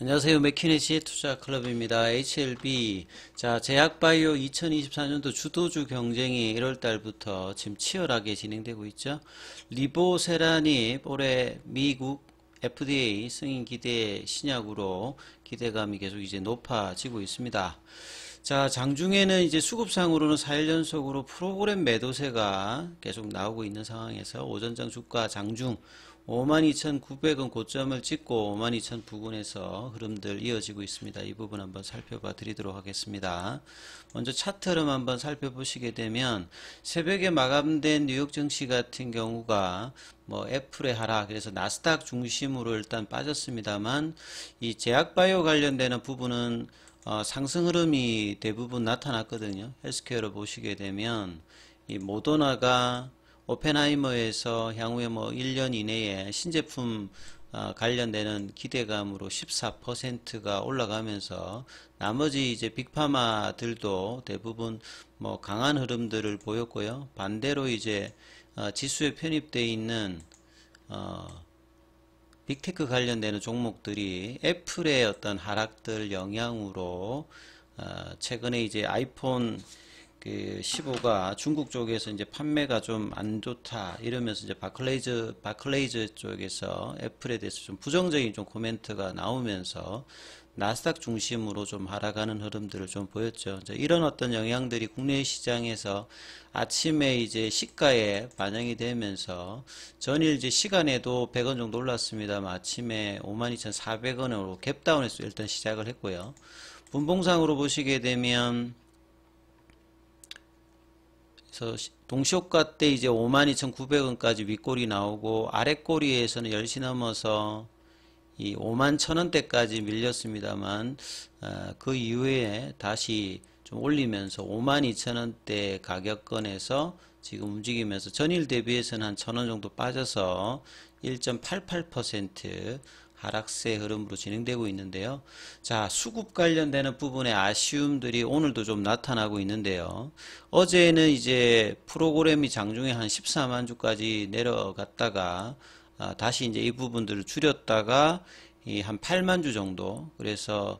안녕하세요. 맥키네시의 투자 클럽입니다. HLB. 자, 제약바이오 2024년도 주도주 경쟁이 1월 달부터 지금 치열하게 진행되고 있죠. 리보세란이 올해 미국 FDA 승인 기대 신약으로 기대감이 계속 이제 높아지고 있습니다. 자, 장중에는 이제 수급상으로는 4일 연속으로 프로그램 매도세가 계속 나오고 있는 상황에서 오전장 주가 장중 5 2 9 0 0은 고점을 찍고 52,000 부근에서 흐름들 이어지고 있습니다. 이 부분 한번 살펴봐 드리도록 하겠습니다. 먼저 차트를 한번 살펴보시게 되면 새벽에 마감된 뉴욕 증시 같은 경우가 뭐 애플의 하락 그래서 나스닥 중심으로 일단 빠졌습니다만 이 제약바이오 관련되는 부분은 어, 상승 흐름이 대부분 나타났거든요. 헬스케어를 보시게 되면 이 모더나가 오펜하이머에서 향후에 뭐 1년 이내에 신제품 아, 관련되는 기대감으로 14%가 올라가면서 나머지 이제 빅파마들도 대부분 뭐 강한 흐름들을 보였고요. 반대로 이제 어, 지수에 편입되어 있는 어, 빅테크 관련되는 종목들이 애플의 어떤 하락들 영향으로 어, 최근에 이제 아이폰 그 15가 중국 쪽에서 이제 판매가 좀 안 좋다 이러면서 이제 바클레이즈 바클레이즈 쪽에서 애플에 대해서 좀 부정적인 좀 코멘트가 나오면서 나스닥 중심으로 좀 하락하는 흐름들을 좀 보였죠. 이런 어떤 영향들이 국내 시장에서 아침에 이제 시가에 반영이 되면서 전일 이제 시간에도 100원 정도 올랐습니다만 아침에 52,400원으로 갭다운해서 일단 시작을 했고요. 분봉상으로 보시게 되면 그래서 동시효과 때 이제 52,900원까지 윗골이 나오고 아랫골리에서는 10시 넘어서 이 51,000원대까지 밀렸습니다만 아, 그 이후에 다시 좀 올리면서 52,000원대 가격권에서 지금 움직이면서 전일 대비해서는 한 1,000원 정도 빠져서 1.88% 하락세 흐름으로 진행되고 있는데요. 자, 수급 관련되는 부분의 아쉬움들이 오늘도 좀 나타나고 있는데요. 어제는 이제 프로그램이 장중에 한 14만 주까지 내려갔다가 아, 다시 이제 이 부분들을 줄였다가 이 한 8만 주 정도 그래서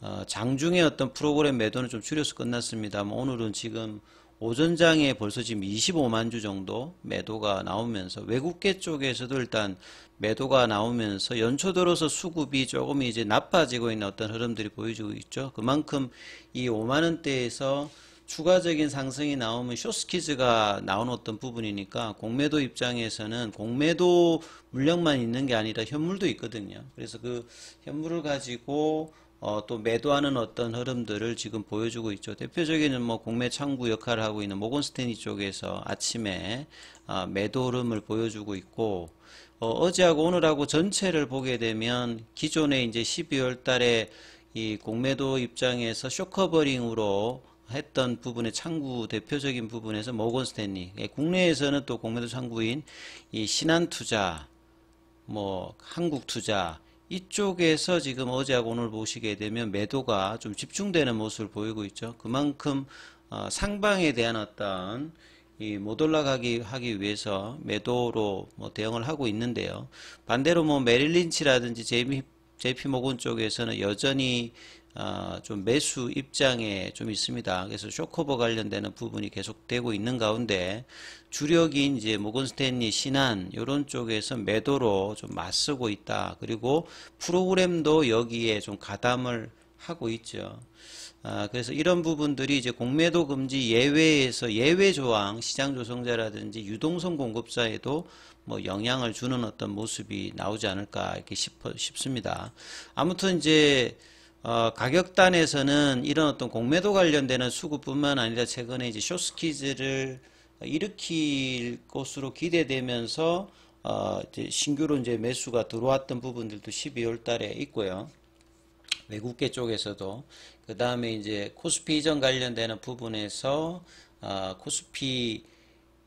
어, 장중에 어떤 프로그램 매도는 좀 줄여서 끝났습니다. 뭐 오늘은 지금 오전장에 벌써 지금 25만 주 정도 매도가 나오면서 외국계 쪽에서도 일단 매도가 나오면서 연초 들어서 수급이 조금 이제 나빠지고 있는 어떤 흐름들이 보여지고 있죠. 그만큼 이 5만 원대에서 추가적인 상승이 나오면 쇼스키즈가 나온 어떤 부분이니까 공매도 입장에서는 공매도 물량만 있는 게 아니라 현물도 있거든요. 그래서 그 현물을 가지고 어, 또 매도하는 어떤 흐름들을 지금 보여주고 있죠. 대표적인 뭐 공매 창구 역할을 하고 있는 모건스탠리 쪽에서 아침에 아, 매도 흐름을 보여주고 있고 어, 어 제하고 오늘하고 전체를 보게 되면 기존에 이제 12월 달에 이 공매도 입장에서 쇼커버링으로 했던 부분의 창구 대표적인 부분에서 모건 스탠리 예, 국내에서는 또 공매도 창구인 이 신한투자 뭐 한국투자 이쪽에서 지금 어제하고 오늘 보시게 되면 매도가 좀 집중되는 모습을 보이고 있죠. 그만큼 어, 상방에 대한 어떤 이못 올라가기 하기 위해서 매도로 뭐 대응을 하고 있는데요. 반대로 뭐 메릴린치라든지 제이미 제피 모건 쪽에서는 여전히 어, 좀 매수 입장에 좀 있습니다. 그래서 쇼커버 관련되는 부분이 계속되고 있는 가운데 주력인 이제 모건스탠리 신한 이런 쪽에서 매도로 좀 맞서고 있다. 그리고 프로그램도 여기에 좀 가담을 하고 있죠. 아, 그래서 이런 부분들이 이제 공매도 금지 예외에서 예외 조항 시장 조성자라든지 유동성 공급자에도 뭐 영향을 주는 어떤 모습이 나오지 않을까 이렇게 싶, 어 싶습니다. 아무튼 이제 어, 가격단에서는 이런 어떤 공매도 관련되는 수급뿐만 아니라 최근에 이제 쇼스키즈를 일으킬 것으로 기대되면서 어, 이제 신규로 이제 매수가 들어왔던 부분들도 12월 달에 있고요. 외국계 쪽에서도 그 다음에 이제 코스피 이전 관련되는 부분에서 어, 코스피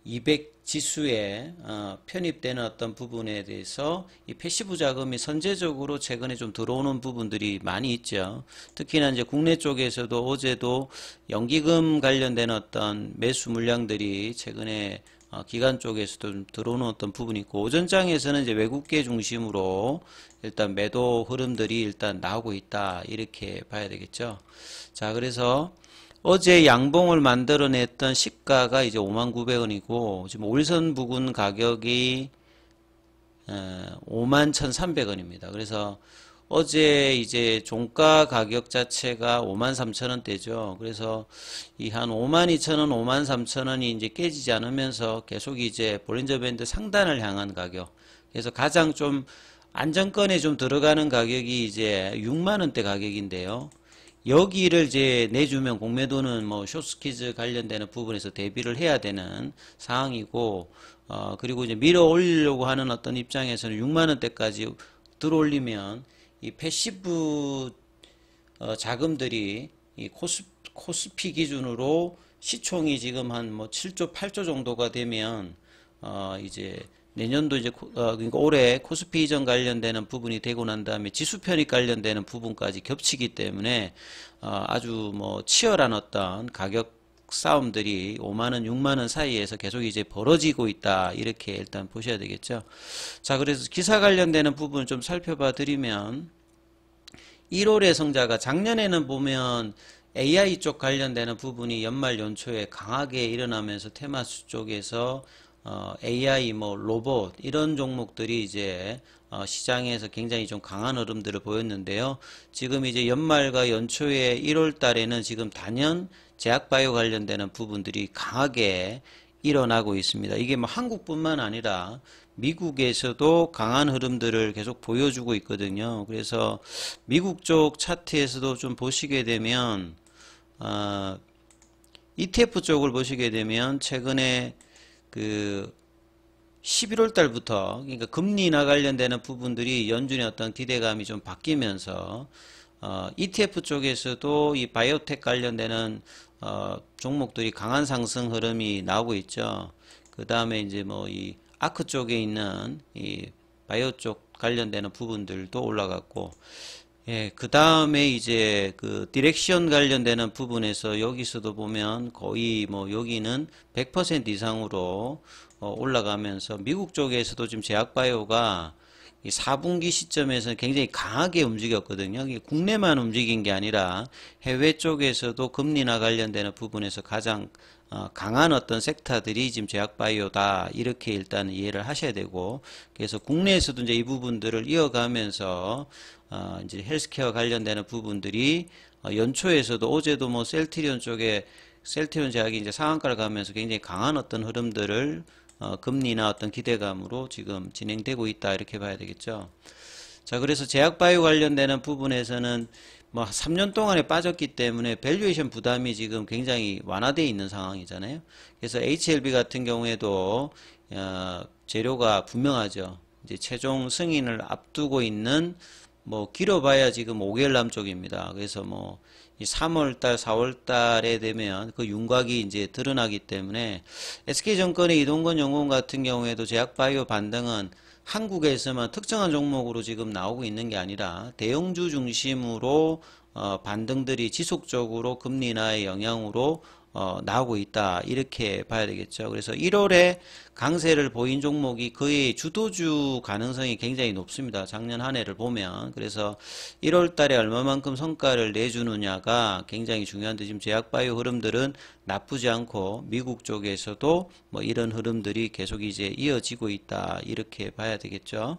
200 지수에 어, 편입되는 어떤 부분에 대해서 이 패시브 자금이 선제적으로 최근에 좀 들어오는 부분들이 많이 있죠. 특히나 이제 국내 쪽에서도 어제도 연기금 관련된 어떤 매수 물량들이 최근에 어, 기관 쪽에서도 들어오는 어떤 부분이 있고 오전장에서는 이제 외국계 중심으로 일단 매도 흐름들이 일단 나오고 있다 이렇게 봐야 되겠죠. 자 그래서 어제 양봉을 만들어냈던 시가가 이제 5만 900원이고 지금 올선 부근 가격이 5만 1,300원입니다. 그래서 어제 이제 종가 가격 자체가 5만 3천원대죠. 그래서 이 한 5만 2천원, 5만 3천원이 이제 깨지지 않으면서 계속 이제 볼린저 밴드 상단을 향한 가격. 그래서 가장 좀 안정권에 좀 들어가는 가격이 이제 6만원대 가격인데요. 여기를 이제 내주면 공매도는 뭐 쇼스키즈 관련되는 부분에서 대비를 해야 되는 상황이고 어 그리고 이제 밀어 올리려고 하는 어떤 입장에서는 6만 원대까지 들어올리면 이 패시브 어 자금들이 이 코스 코스피 기준으로 시총이 지금 한 뭐 7조 8조 정도가 되면 어 이제 내년도 이제 어, 그러니까 올해 코스피 이전 관련되는 부분이 되고 난 다음에 지수 편익 관련되는 부분까지 겹치기 때문에 어, 아주 뭐 치열한 어떤 가격 싸움들이 5만원, 6만원 사이에서 계속 이제 벌어지고 있다. 이렇게 일단 보셔야 되겠죠. 자, 그래서 기사 관련되는 부분 좀 살펴봐 드리면, 1월의 성자가 작년에는 보면 AI 쪽 관련되는 부분이 연말 연초에 강하게 일어나면서 테마수 쪽에서 어, AI, 뭐 로봇 이런 종목들이 이제 어, 시장에서 굉장히 좀 강한 흐름들을 보였는데요. 지금 이제 연말과 연초에 1월 달에는 지금 단연 제약바이오 관련되는 부분들이 강하게 일어나고 있습니다. 이게 뭐 한국뿐만 아니라 미국에서도 강한 흐름들을 계속 보여주고 있거든요. 그래서 미국 쪽 차트에서도 좀 보시게 되면 어, ETF 쪽을 보시게 되면 최근에 그 11월 달부터 그러니까 금리 나 관련되는 부분들이 연준의 어떤 기대감이 좀 바뀌면서 어, ETF 쪽에서도 이 바이오텍 관련되는 어, 종목들이 강한 상승 흐름이 나오고 있죠. 그 다음에 이제 뭐 이 아크 쪽에 있는 이 바이오 쪽 관련되는 부분들도 올라갔고 예, 그 다음에 이제 그 디렉션 관련되는 부분에서 여기서도 보면 거의 뭐 여기는 100% 이상으로 어 올라가면서 미국 쪽에서도 지금 제약바이오가 이 4분기 시점에서 굉장히 강하게 움직였거든요. 국내만 움직인 게 아니라 해외 쪽에서도 금리나 관련되는 부분에서 가장 어, 강한 어떤 섹터들이 지금 제약바이오다 이렇게 일단 이해를 하셔야 되고 그래서 국내에서도 이제 이 부분들을 이어가면서 어, 이제 헬스케어 관련되는 부분들이 어, 연초에서도 어제도 뭐 셀트리온 쪽에 셀트리온 제약이 이제 상한가를 가면서 굉장히 강한 어떤 흐름들을 금리나 어떤 기대감으로 지금 진행되고 있다 이렇게 봐야 되겠죠. 자 그래서 제약바이오 관련되는 부분에서는 뭐 3년 동안에 빠졌기 때문에 밸류에이션 부담이 지금 굉장히 완화되어 있는 상황이잖아요. 그래서 HLB 같은 경우에도 어, 재료가 분명하죠. 이제 최종 승인을 앞두고 있는 뭐 길어봐야 지금 5개월 남쪽입니다. 그래서 뭐 3월달, 4월달에 되면 그 윤곽이 이제 드러나기 때문에 s k 정권의 이동건 연구원 같은 경우에도 제약바이오 반등은 한국에서만 특정한 종목으로 지금 나오고 있는 게 아니라 대형주 중심으로 어, 반등들이 지속적으로 금리 나의 영향으로 어, 나오고 있다 이렇게 봐야 되겠죠. 그래서 1월에 강세를 보인 종목이 거의 주도주 가능성이 굉장히 높습니다. 작년 한 해를 보면 그래서 1월 달에 얼마만큼 성과를 내주느냐가 굉장히 중요한데 지금 제약바이오 흐름들은 나쁘지 않고 미국 쪽에서도 뭐 이런 흐름들이 계속 이제 이어지고 있다 이렇게 봐야 되겠죠.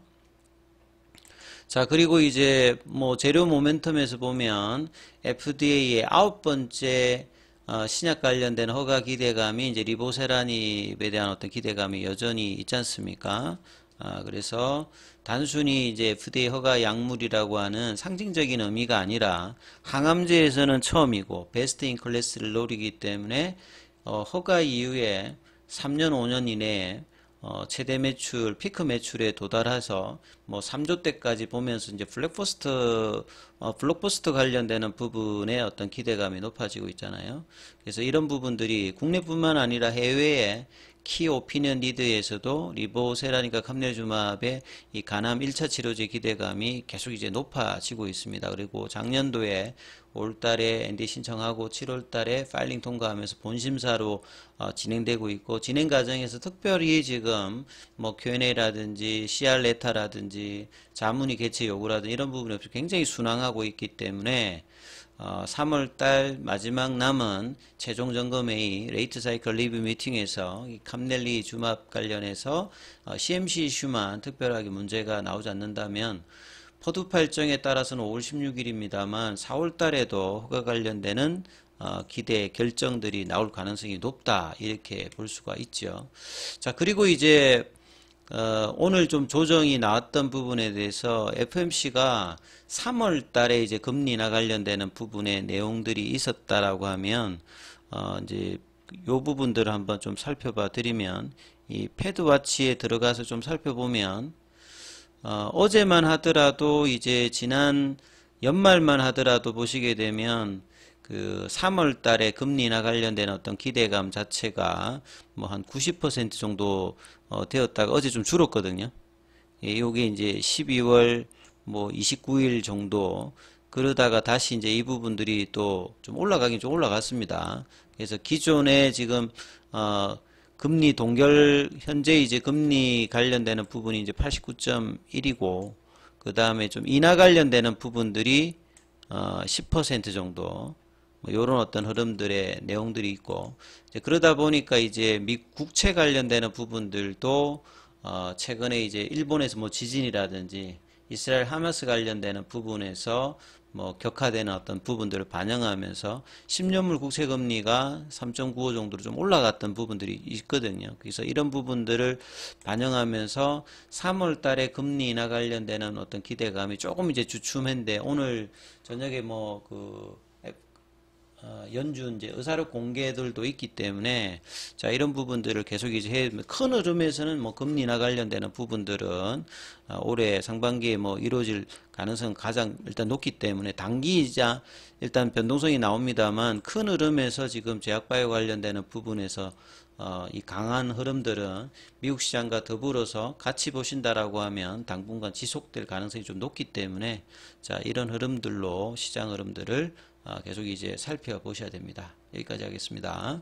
자 그리고 이제 뭐 재료 모멘텀에서 보면 FDA의 아홉 번째 어, 신약 관련된 허가 기대감이 이제 리보세라닙에 대한 어떤 기대감이 여전히 있지 않습니까? 아, 그래서 단순히 이제 FDA 허가 약물이라고 하는 상징적인 의미가 아니라 항암제에서는 처음이고 베스트 인 클래스를 노리기 때문에 어, 허가 이후에 3년 5년 이내에 어, 최대 매출, 피크 매출에 도달해서 뭐 3조 대까지 보면서 이제 블랙포스트, 어, 블록버스터 관련되는 부분에 어떤 기대감이 높아지고 있잖아요. 그래서 이런 부분들이 국내뿐만 아니라 해외에 키오피니언 리드에서도 리보세라니까 캄네주마의 이 간암 1차 치료제 기대감이 계속 이제 높아지고 있습니다. 그리고 작년도에 올 달에 ND 신청하고 7월 달에 파일링 통과하면서 본심사로 어, 진행되고 있고 진행 과정에서 특별히 지금 뭐 Q&A라든지 CR 레타라든지 자문위 개최 요구라든지 이런 부분 없이 굉장히 순항하고 있기 때문에 3월달 어, 마지막 남은 최종 점검회의 레이트 사이클 리뷰 미팅에서 캄넬리 주막 관련해서 CMC 어, 이슈만 특별하게 문제가 나오지 않는다면 포드 팔정에 따라서는 5월 16일입니다만 4월달에도 허가 관련되는 어, 기대 결정들이 나올 가능성이 높다 이렇게 볼 수가 있죠. 자 그리고 이제 어, 오늘 좀 조정이 나왔던 부분에 대해서 FMC가 3월 달에 이제 금리나 관련되는 부분의 내용들이 있었다라고 하면 어, 이제 요 부분들을 한번 좀 살펴봐 드리면 이 패드와치에 들어가서 좀 살펴보면 어, 제만 하더라도 이제 지난 연말만 하더라도 보시게 되면 그 3월 달에 금리나 관련된 어떤 기대감 자체가 뭐 한 90% 정도 어, 되었다가 어제 좀 줄었거든요. 예, 요게 이제 12월 뭐 29일 정도 그러다가 다시 이제 이 부분들이 또 좀 올라가긴 좀 올라갔습니다. 그래서 기존에 지금 어 금리 동결 현재 이제 금리 관련되는 부분이 이제 89.1이고 그 다음에 좀 인하 관련되는 부분들이 어10% 정도 뭐 이런 어떤 흐름들의 내용들이 있고 이제 그러다 보니까 이제 미 국채 관련되는 부분들도 어 최근에 이제 일본에서 뭐 지진이라든지 이스라엘 하마스 관련되는 부분에서 뭐 격화되는 어떤 부분들을 반영하면서 10년물 국채 금리가 3.95 정도로 좀 올라갔던 부분들이 있거든요. 그래서 이런 부분들을 반영하면서 3월 달에 금리 인하 관련되는 어떤 기대감이 조금 이제 주춤했는데 오늘 저녁에 뭐그 어, 연준 이제 의사록 공개들도 있기 때문에 자 이런 부분들을 계속 이제 해, 큰 흐름에서는 뭐 금리나 관련되는 부분들은 어, 올해 상반기에 뭐 이루어질 가능성 은 가장 일단 높기 때문에 단기이자 일단 변동성이 나옵니다만 큰 흐름에서 지금 제약바이오 관련되는 부분에서 어, 이 강한 흐름들은 미국 시장과 더불어서 같이 보신다라고 하면 당분간 지속될 가능성이 좀 높기 때문에 자 이런 흐름들로 시장 흐름들을 아, 계속 이제 살펴보셔야 됩니다. 여기까지 하겠습니다.